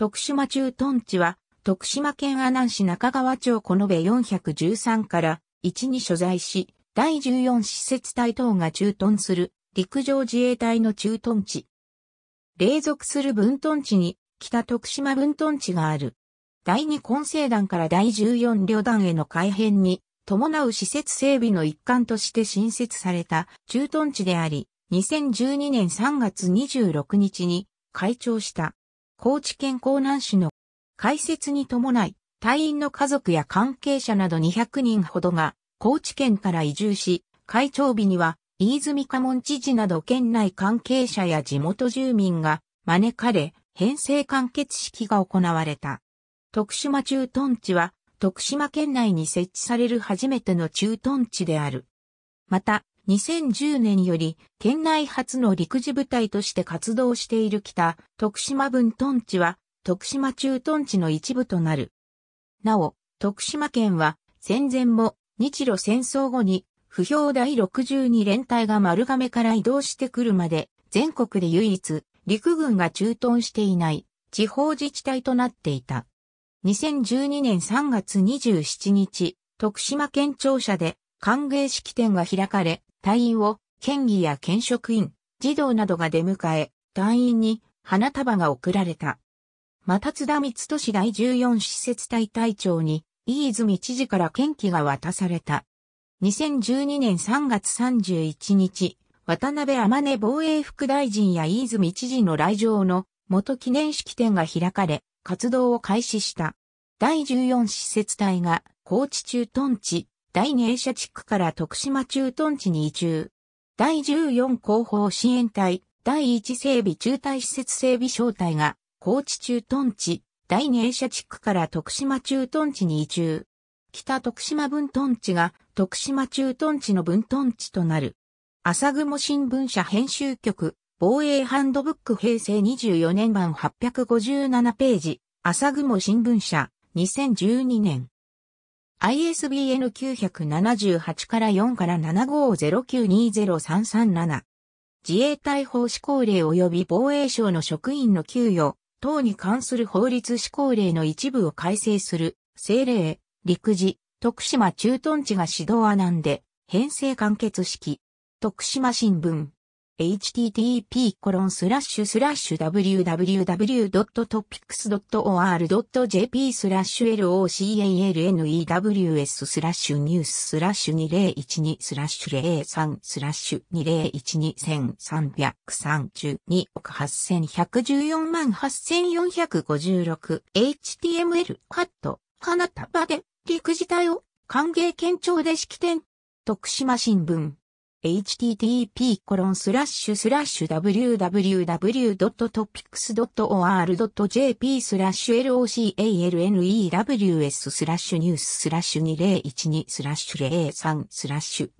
徳島駐屯地は、徳島県阿南市中川町このべ413から1に所在し、第14施設隊等が駐屯する陸上自衛隊の駐屯地。隷属する分屯地に北徳島分屯地がある。第2混成団から第14旅団への改編に伴う施設整備の一環として新設された駐屯地であり、2012年3月26日に開庁した。高知県江南市の開設に伴い、隊員の家族や関係者など200人ほどが、高知県から移住し、開庁日には、飯泉家門知事など県内関係者や地元住民が招かれ、編成完結式が行われた。徳島駐屯地は、徳島県内に設置される初めての駐屯地である。また、2010年より県内初の陸自部隊として活動している北徳島分屯地は徳島駐屯地の一部となる。なお、徳島県は戦前も日露戦争後に不評第62連隊が丸亀から移動してくるまで全国で唯一陸軍が駐屯していない地方自治体となっていた。2012年3月27日、徳島県庁舎で歓迎式典が開かれ、隊員を県議や県職員、児童などが出迎え、隊員に花束が贈られた。また津田光市第14施設隊隊長に、飯泉知事から県旗が渡された。2012年3月31日、渡辺天音防衛副大臣や飯泉知事の来場の元記念式典が開かれ、活動を開始した。第14施設隊が高知トン地第2映写地区から徳島駐屯地に移住。第14広報支援隊、第1整備中隊施設整備小隊が、高知駐屯地、第2映写地区から徳島駐屯地に移住。北徳島分屯地が徳島駐屯地の分屯地となる。朝雲新聞社編集局、防衛ハンドブック平成24年版857ページ、朝雲新聞社、2012年。ISBN 978から4から7 5 0 9 2 0 3 3 7自衛隊法施行令及び防衛省の職員の給与等に関する法律施行令の一部を改正する政令、陸自、徳島駐屯地が指導案なんで編成完結式。徳島新聞。http://www.topics.or.jp スラッシュ localnews スラッシュニューススラッシュ2012スラッシュ03スラッシュ2 0 1 2 3 3 2億8114万8456 html カット花束で陸自体を歓迎県庁で式典徳島新聞 http://www.topics.or.jp コロンススララッッシシュュスラッシュ localnews スラッシュニューススラッシュ2012スラッシュ03スラッシュ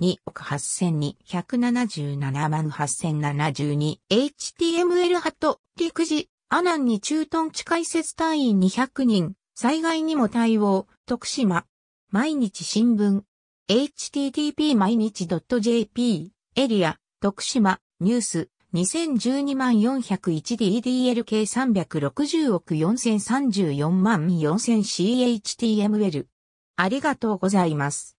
20121332億8277万8072 html ハット陸自アナンに駐屯地解説隊員200人災害にも対応徳島毎日新聞 http 毎日 .jp エリア徳島ニュース2012万 401DDLK360 億4034万 4000CHTML ありがとうございます。